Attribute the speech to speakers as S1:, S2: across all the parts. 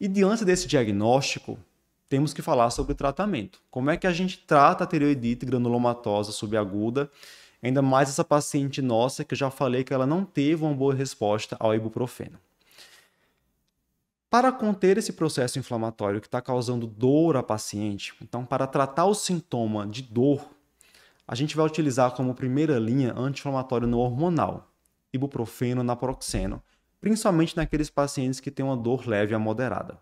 S1: E diante desse diagnóstico, temos que falar sobre o tratamento. Como é que a gente trata a tireoidite granulomatosa subaguda? Ainda mais essa paciente nossa que eu já falei que ela não teve uma boa resposta ao ibuprofeno. Para conter esse processo inflamatório que está causando dor à paciente, então para tratar o sintoma de dor, a gente vai utilizar como primeira linha anti-inflamatório hormonal, ibuprofeno, naproxeno principalmente naqueles pacientes que têm uma dor leve a moderada.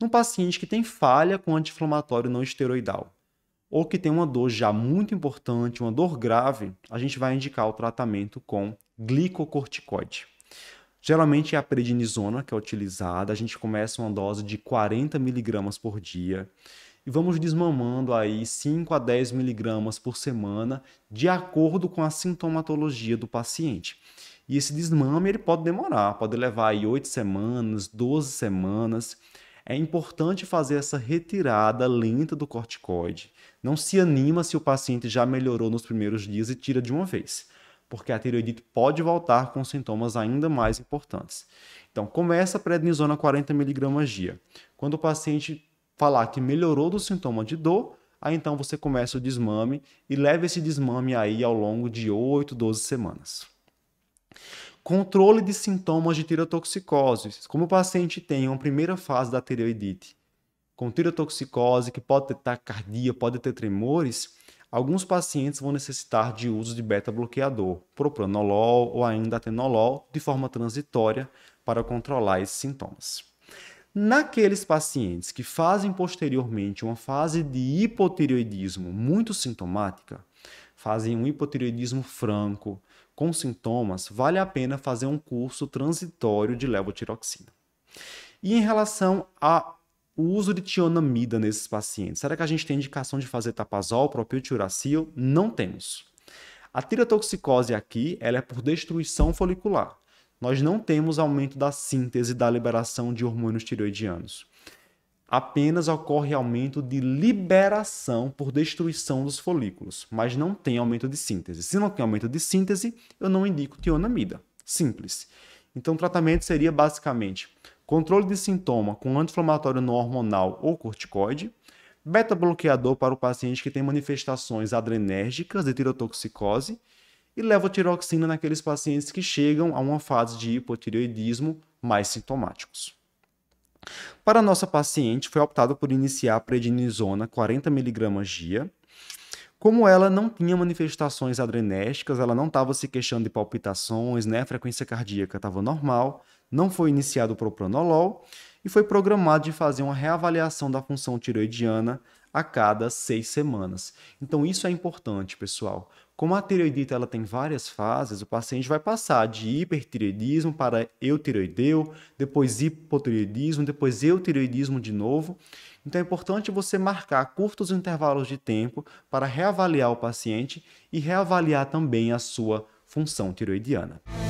S1: Num paciente que tem falha com anti-inflamatório não esteroidal ou que tem uma dor já muito importante, uma dor grave, a gente vai indicar o tratamento com glicocorticoide. Geralmente é a prednisona que é utilizada, a gente começa uma dose de 40 miligramas por dia e vamos desmamando aí 5 a 10 miligramas por semana, de acordo com a sintomatologia do paciente. E esse desmame ele pode demorar, pode levar aí 8 semanas, 12 semanas. É importante fazer essa retirada lenta do corticoide. Não se anima se o paciente já melhorou nos primeiros dias e tira de uma vez, porque a tireoidite pode voltar com sintomas ainda mais importantes. Então, começa a prednisona 40mg dia. Quando o paciente falar que melhorou do sintoma de dor, aí então você começa o desmame e leva esse desmame aí ao longo de 8, 12 semanas. Controle de sintomas de tirotoxicose. Como o paciente tem uma primeira fase da tireoidite com tirotoxicose, que pode ter taquicardia, pode ter tremores, alguns pacientes vão necessitar de uso de beta-bloqueador, propranolol ou ainda atenolol, de forma transitória para controlar esses sintomas. Naqueles pacientes que fazem posteriormente uma fase de hipotireoidismo muito sintomática, fazem um hipotireoidismo franco, com sintomas, vale a pena fazer um curso transitório de levotiroxina. E em relação ao uso de tionamida nesses pacientes, será que a gente tem indicação de fazer tapazol, propiltiuracil? Não temos. A tirotoxicose aqui, ela é por destruição folicular. Nós não temos aumento da síntese da liberação de hormônios tiroidianos apenas ocorre aumento de liberação por destruição dos folículos, mas não tem aumento de síntese. Se não tem aumento de síntese, eu não indico tionamida. Simples. Então, o tratamento seria basicamente controle de sintoma com anti-inflamatório não hormonal ou corticoide, beta-bloqueador para o paciente que tem manifestações adrenérgicas de tirotoxicose e levotiroxina naqueles pacientes que chegam a uma fase de hipotireoidismo mais sintomáticos. Para nossa paciente, foi optado por iniciar a prednisona 40mg dia. Como ela não tinha manifestações adrenérgicas, ela não estava se queixando de palpitações, né? A frequência cardíaca estava normal, não foi iniciado o propranolol e foi programado de fazer uma reavaliação da função tiroidiana a cada seis semanas. Então isso é importante, pessoal. Como a tireoidite ela tem várias fases, o paciente vai passar de hipertireoidismo para eutireoideu, depois hipotireoidismo, depois eutireoidismo de novo. Então é importante você marcar curtos intervalos de tempo para reavaliar o paciente e reavaliar também a sua função tireoidiana.